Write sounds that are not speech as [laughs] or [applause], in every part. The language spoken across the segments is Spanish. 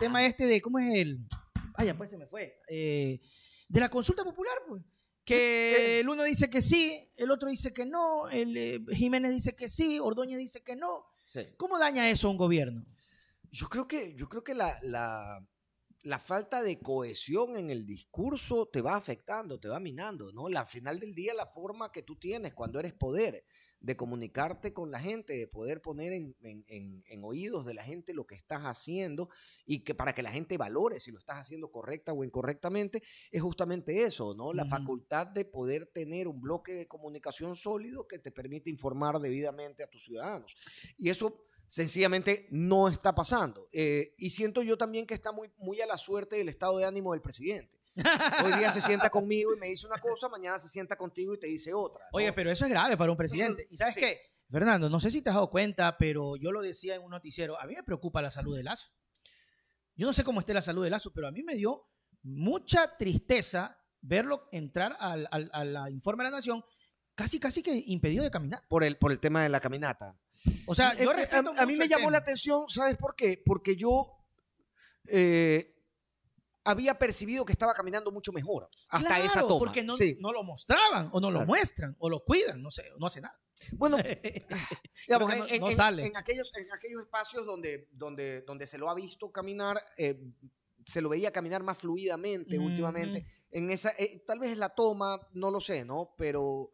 tema este de, ¿cómo es el? Vaya, pues se me fue. Eh, de la consulta popular, pues. Que eh. el uno dice que sí, el otro dice que no, el, eh, Jiménez dice que sí, Ordóñez dice que no. ¿Cómo daña eso a un gobierno? Yo creo que, yo creo que la, la falta de cohesión en el discurso te va afectando, te va minando, ¿no? Al final del día, la forma que tú tienes cuando eres poder de comunicarte con la gente, de poder poner en, oídos de la gente lo que estás haciendo y que para que la gente valore si lo estás haciendo correcta o incorrectamente, es justamente eso, ¿no? La facultad de poder tener un bloque de comunicación sólido que te permite informar debidamente a tus ciudadanos. Y eso sencillamente no está pasando. Eh, y siento yo también que está muy, muy a la suerte del estado de ánimo del presidente. Hoy día se sienta conmigo y me dice una cosa, mañana se sienta contigo y te dice otra. Oye, pero eso es grave para un presidente. ¿Y sabes qué? Fernando, no sé si te has dado cuenta, pero yo lo decía en un noticiero, a mí me preocupa la salud de Lazo. Yo no sé cómo esté la salud de Lazo, pero a mí me dio mucha tristeza verlo entrar al, al informe de la Nación casi, casi que impedido de caminar. Por el, por el tema de la caminata. O sea, em, em, a, mí me llamó la atención, ¿sabes por qué? Porque yo eh, había percibido que estaba caminando mucho mejor hasta esa toma. Porque no, no, lo mostraban, o no lo muestran, o lo cuidan, no sé, no hace nada. Bueno, [laughs] ah, en, aquellos, aquellos espacios donde, donde, donde se lo ha visto caminar, eh, se lo veía caminar más fluidamente últimamente. En esa, eh, tal vez es la toma, no lo sé, ¿no? Pero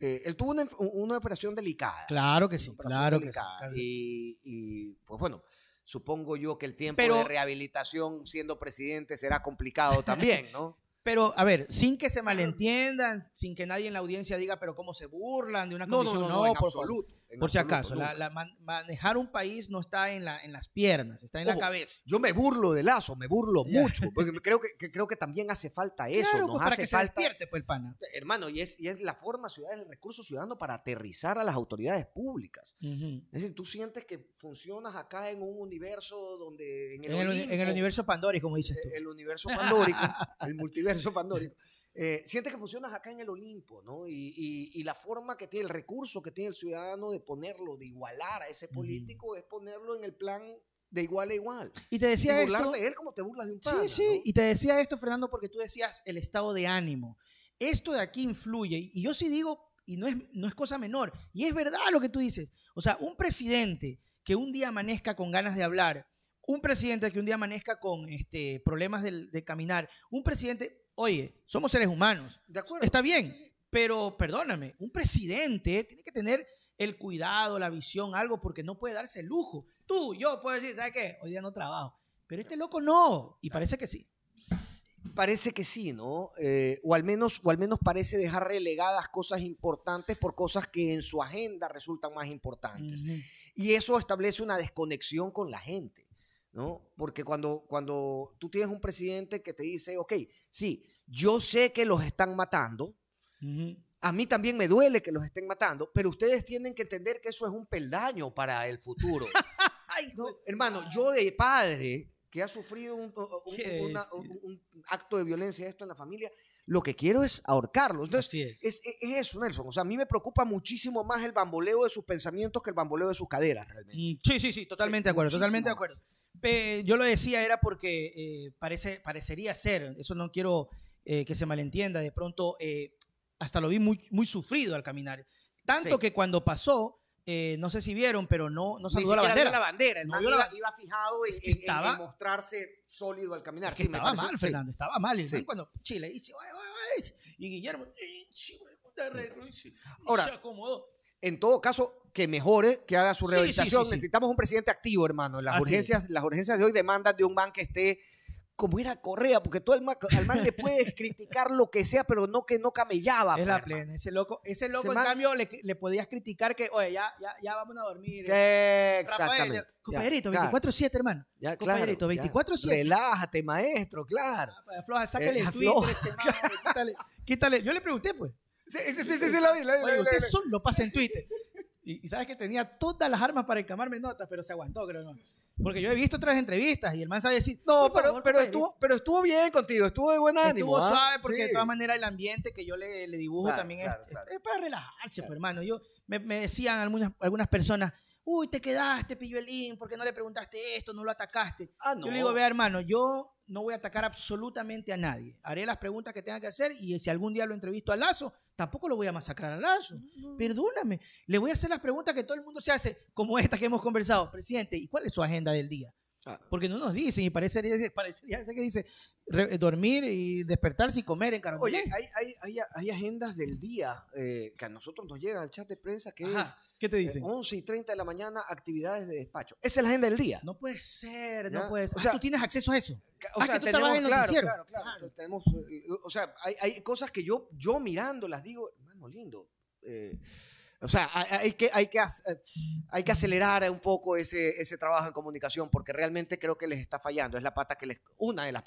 eh, él tuvo una, una, operación delicada. Claro que sí, claro que sí. Y, pues bueno, supongo yo que el tiempo de rehabilitación siendo presidente será complicado también, ¿no? [laughs] Pero, a ver, sin que se malentiendan, sin que nadie en la audiencia diga, pero cómo se burlan de una cosa. No, no, no, por absoluto. Por si acaso, manejar un país no está en, las piernas, está en la cabeza. Yo me burlo de Lazo, me burlo mucho, porque [laughs] creo que, también hace falta eso. Claro, pues, para que se despierte, pues, el pana. Hermano, y es, la forma ciudad, es el recurso ciudadano para aterrizar a las autoridades públicas. Es decir, tú sientes que funcionas acá en un universo donde... En el, en el universo pandórico, como dices tú. El universo pandórico, [laughs] el multiverso pandórico. Eh, sientes que funcionas acá en el Olimpo, ¿no? Y, la forma que tiene, el recurso que tiene el ciudadano de ponerlo, de igualar a ese político, es ponerlo en el plan de igual a igual. Y te decía esto, él como te burlas de un Sí, sí, y te decía esto, Fernando, porque tú decías el estado de ánimo. Esto de aquí influye, y yo sí digo, y no es, no es cosa menor, y es verdad lo que tú dices. O sea, un presidente que un día amanezca con ganas de hablar, un presidente que un día amanezca con este, problemas de caminar, un presidente, Oye, somos seres humanos. Está bien, pero perdóname, un presidente tiene que tener el cuidado, la visión, algo, porque no puede darse el lujo. Tú, yo puedo decir, ¿sabes qué? Hoy día no trabajo. Pero este loco no. Y parece que sí. Parece que sí, ¿no? Eh, o, al menos, o al menos parece dejar relegadas cosas importantes por cosas que en su agenda resultan más importantes. Y eso establece una desconexión con la gente. ¿no? Porque cuando, cuando tú tienes un presidente que te dice, ok, sí, yo sé que los están matando, a mí también me duele que los estén matando, pero ustedes tienen que entender que eso es un peldaño para el futuro. [laughs] Pues, hermano, yo de padre que ha sufrido un, acto de violencia esto en la familia, lo que quiero es ahorcarlos Entonces, es. eso, Nelson. O sea, a mí me preocupa muchísimo más el bamboleo de sus pensamientos que el bamboleo de sus caderas, realmente. Mm, sí, sí, sí, totalmente de acuerdo, totalmente de acuerdo yo lo decía era porque eh, parece, parecería ser, eso no quiero eh, que se malentienda, de pronto eh, hasta lo vi muy, muy sufrido al caminar. Tanto que cuando pasó, no sé si vieron, pero no, no saludó la bandera. la bandera, el iba, fijado en, estaba... mostrarse sólido al caminar. estaba mal, Fernando, estaba mal. cuando Chile y Guillermo, En todo caso, que mejore, que haga su rehabilitación. Necesitamos un presidente activo, hermano. Las urgencias, las urgencias de hoy demandan de un man que esté como era Correa, porque tú al man, le puedes [laughs] criticar lo que sea, pero no que no camellaba. Es la pues, plena, ese loco, ese loco en cambio le, podías criticar que, oye, ya, ya, ya vamos a dormir. Eh". exactamente. 24-7, hermano. Ya, 24-7. Relájate, maestro, claro. Ah, pues, sácale eh, el tweet, [laughs] quítale, quítale. Yo le pregunté, pues. Sí, sí, la solo pasa en Twitter. Y, sabes que tenía todas las armas para encamarme notas, pero se aguantó, creo no. Porque yo he visto otras entrevistas y el man sabe decir. No, pero, pues". pero, estuvo, bien contigo, estuvo de buen ánimo. Estuvo ¿ah? sabes porque de todas maneras el ambiente que yo le, dibujo también es, es, para relajarse, pues, hermano. Yo, me, decían algunas, algunas personas, uy, te quedaste, pilluelín, porque no le preguntaste esto, no lo atacaste. Ah, yo le digo, vea, hermano, yo no voy a atacar absolutamente a nadie. Haré las preguntas que tenga que hacer y si algún día lo entrevisto a Lazo, tampoco lo voy a masacrar a Lazo. Perdóname. Le voy a hacer las preguntas que todo el mundo se hace, como esta que hemos conversado. Presidente, ¿y cuál es su agenda del día? Ah. Porque no nos dicen y parecería, que dice eh, dormir y despertarse y comer en Caracol. Oye, hay, agendas del día eh, que a nosotros nos llegan al chat de prensa que es ¿Qué te eh, dicen? 11 y 30 de la mañana, actividades de despacho. Esa es la agenda del día. No puede ser, no, puede ser. O ah, sea, ¿Tú tienes acceso a eso? O sea, Claro, claro, tenemos, o sea, hay, cosas que yo, yo mirando las digo, hermano lindo. Eh, o sea, hay, que, hay, que, hay que acelerar un poco ese, ese trabajo en comunicación porque realmente creo que les está fallando. Es la pata que les, una de las patas